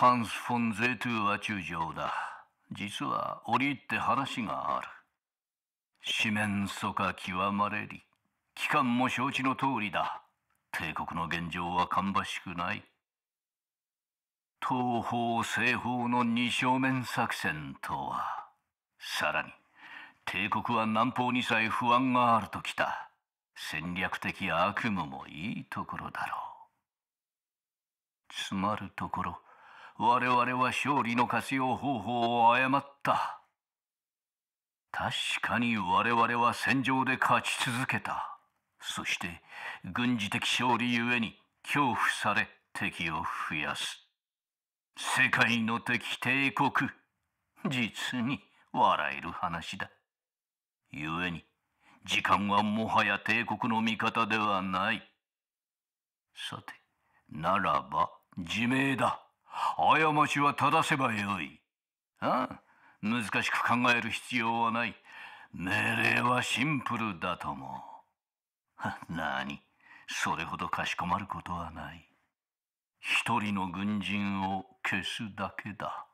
ハンス・フォン・ゼトゥは中将だ。実は折って話がある。四面楚歌極まれり。期間も承知の通りだ。帝国の現状は芳しくない。東方西方の二正面作戦とは。さらに、帝国は南方にさえ不安があるときた。戦略的悪夢もいいところだろう。つまるところ、我々は勝利の活用方法を誤った確かに我々は戦場で勝ち続けたそして軍事的勝利ゆえに恐怖され敵を増やす世界の敵帝国実に笑える話だ故に時間はもはや帝国の味方ではないさてならば自明だ過ちは正せばよい。ああ、難しく考える必要はない。命令はシンプルだとも。なに、それほどかしこまることはない。一人の軍人を消すだけだ。